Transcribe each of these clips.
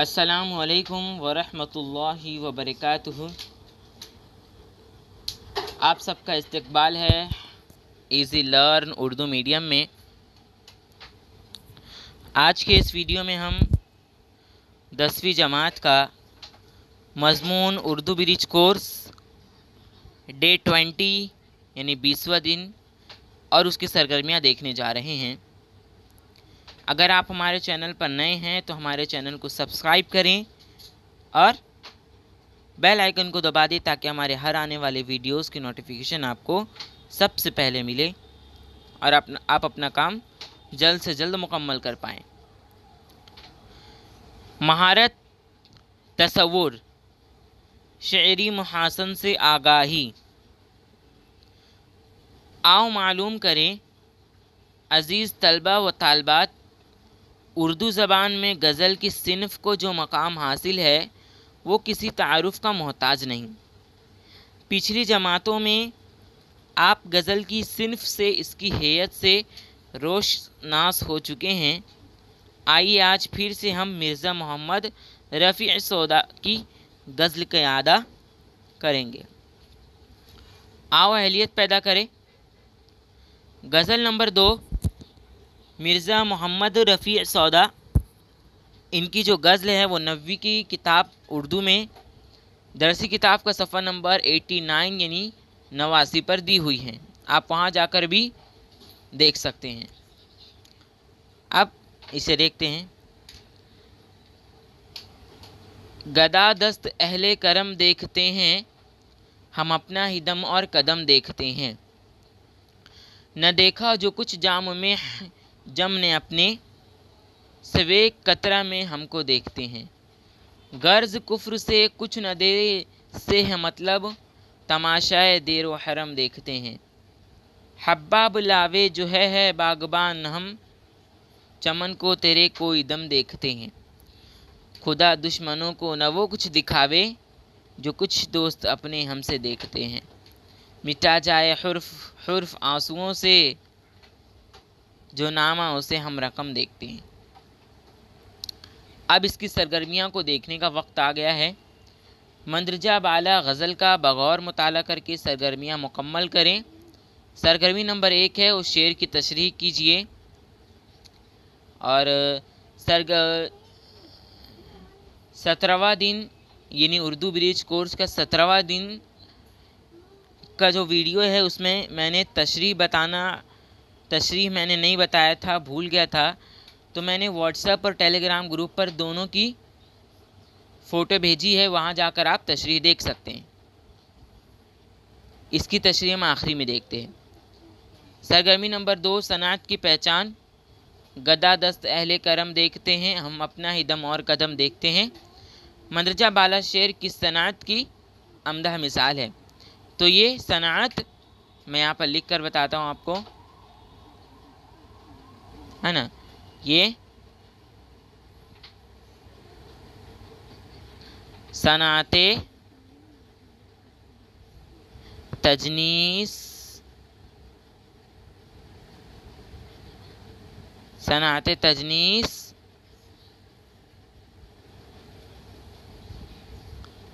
असलकम वरहमतुल्लाह वबरकू आप सबका इस्तकबाल है इज़ी लर्न उर्दू मीडियम में आज के इस वीडियो में हम दसवीं जमात का मजमून Urdu bridge course day twenty यानी बीसवा दिन और उसकी सरगर्मियाँ देखने जा रहे हैं अगर आप हमारे चैनल पर नए हैं तो हमारे चैनल को सब्सक्राइब करें और बेल आइकन को दबा दें ताकि हमारे हर आने वाले वीडियोस की नोटिफिकेशन आपको सबसे पहले मिले और अपना आप अपना काम जल्द से जल्द मुकम्मल कर पाएँ महारत तस्वुर शरी महासन से आगाही आओ मालूम करें अज़ीज़ तलबा व तालबात उर्दू ज़बान में गज़ल की सिनफ को जो मकाम हासिल है वो किसी तारफ़ का मोहताज नहीं पिछली जमातों में आप गज़ल की सिनफ से इसकी हेयत से रोशनास हो चुके हैं आइए आज फिर से हम मिर्ज़ा मोहम्मद रफ़ी सौदा की गज़ल का अदा करेंगे आओ अहलियत पैदा करें गज़ल नंबर दो मिर्ज़ा मोहम्मद रफ़ी सौदा इनकी जो गज़ल है वो नबी की किताब उर्दू में दरसी किताब का सफ़र नंबर 89 यानी नवासी पर दी हुई है आप वहाँ जाकर भी देख सकते हैं अब इसे देखते हैं गदा दस्त अहले करम देखते हैं हम अपना ही दम और कदम देखते हैं न देखा जो कुछ जाम में जम ने अपने सवे कतरा में हमको देखते हैं गर्ज कुफ्र से कुछ न दे से है मतलब तमाशाए देर व हरम देखते हैं हब्बाब लावे जो है है बागबान हम चमन को तेरे कोई दम देखते हैं खुदा दुश्मनों को न वो कुछ दिखावे जो कुछ दोस्त अपने हमसे देखते हैं मिटा जाए हर्फ हर्फ आंसुओं से जो नाम है उसे हम रकम देखते हैं अब इसकी सरगर्मियाँ को देखने का वक्त आ गया है मंदरजा बाला गज़ल का बगौर मताल करके सरगर्मियाँ मुकम्मल करें सरगर्मी नंबर एक है उस शेर की तशरी कीजिए और सरग सत्रहवा दिन यानी उर्दू ब्रिज कोर्स का सत्रहवा दिन का जो वीडियो है उसमें मैंने तशरी बताना तशरीह मैंने नहीं बताया था भूल गया था तो मैंने व्हाट्सएप और टेलीग्राम ग्रुप पर दोनों की फ़ोटो भेजी है वहाँ जाकर आप तशरीह देख सकते हैं इसकी तशरी हम आखिरी में देखते हैं सरगर्मी नंबर दो सनात की पहचान गदा दस्त अहले करम देखते हैं हम अपना ही दम और कदम देखते हैं मंदरजा बाला शेर की सनात की अमदा मिसाल है तो ये सनात मैं यहाँ पर लिख कर बताता हूँ आपको है ना ये सनाते तजनीस सनाते तजनीस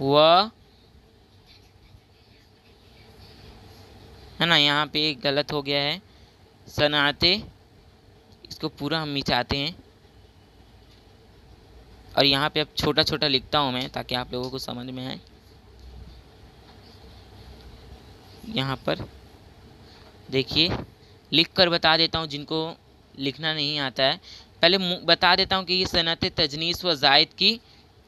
व है ना यहाँ पे गलत हो गया है सनाते इसको पूरा हम मिचाते हैं और यहाँ पे अब छोटा छोटा लिखता हूँ मैं ताकि आप लोगों को समझ में आए यहाँ पर देखिए लिख कर बता देता हूँ जिनको लिखना नहीं आता है पहले बता देता हूँ कि ये सनत तजनीस व जायद की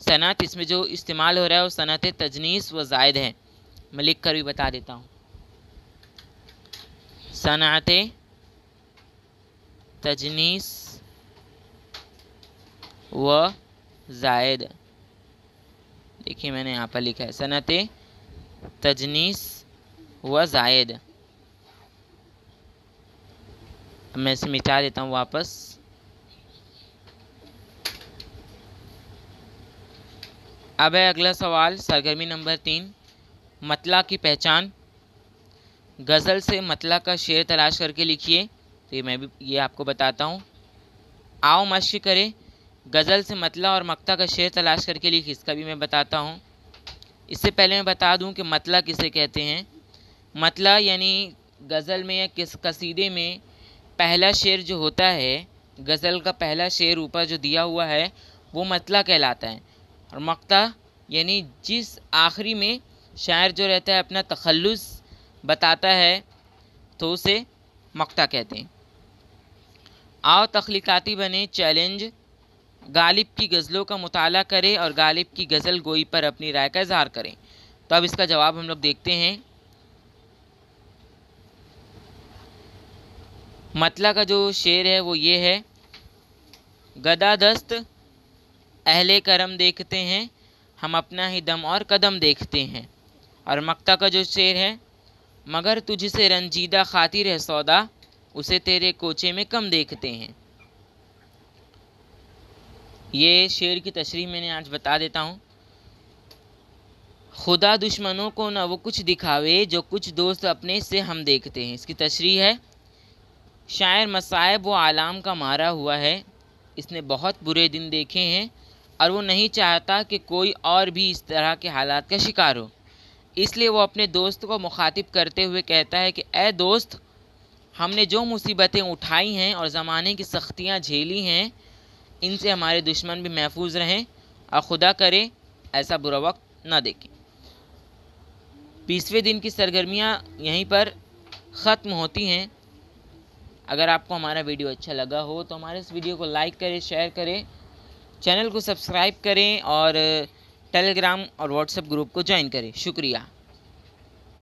सनत इसमें जो इस्तेमाल हो रहा है वो सनत तजनीस व जायद है मैं लिख कर भी बता देता हूँ सनत तजनीस व जायद देखिए मैंने यहाँ पर लिखा है सनत तजनीस व जायद मैं इसे मिटा देता हूँ वापस अब है अगला सवाल सरगर्मी नंबर तीन मतला की पहचान गज़ल से मतला का शेर तलाश करके लिखिए तो ये मैं भी ये आपको बताता हूँ आओ मश्क करे गज़ल से मतला और मक्ता का शेर तलाश करके लिखी इसका भी मैं बताता हूँ इससे पहले मैं बता दूँ कि मतला किसे कहते हैं मतला यानी गज़ल में या किस कसीदे में पहला शेर जो होता है गज़ल का पहला शेर ऊपर जो दिया हुआ है वो मतला कहलाता है और मक्ता यानी जिस आखिरी में शायर जो रहता है अपना तखलस बताता है तो उसे मक्ता कहते हैं आओ तख्लीकती बने चैलेंज गालिब की गज़लों का मताल करें और गालिब की गज़ल गोई पर अपनी राय का इजहार करें तो अब इसका जवाब हम लोग देखते हैं मतला का जो शेर है वो ये है गदा दस्त अहले करम देखते हैं हम अपना ही दम और कदम देखते हैं और मक्ता का जो शेर है मगर तुझसे रंजीदा खातिर है सौदा उसे तेरे कोचे में कम देखते हैं ये शेर की तशरी मैंने आज बता देता हूँ खुदा दुश्मनों को ना वो कुछ दिखावे जो कुछ दोस्त अपने से हम देखते हैं इसकी तशरी है शायर मसायब व आलाम का मारा हुआ है इसने बहुत बुरे दिन देखे हैं और वो नहीं चाहता कि कोई और भी इस तरह के हालात का शिकार हो इसलिए वो अपने दोस्त को मुखातिब करते हुए कहता है कि ए दोस्त हमने जो मुसीबतें उठाई हैं और ज़माने की सख्तियाँ झेली हैं इनसे हमारे दुश्मन भी महफूज रहें और खुदा करे ऐसा बुरा वक्त ना देखें बीसवें दिन की सरगर्मियाँ यहीं पर ख़त्म होती हैं अगर आपको हमारा वीडियो अच्छा लगा हो तो हमारे इस वीडियो को लाइक करें शेयर करें चैनल को सब्सक्राइब करें और टेलीग्राम और व्हाट्सएप ग्रुप को ज्वाइन करें शुक्रिया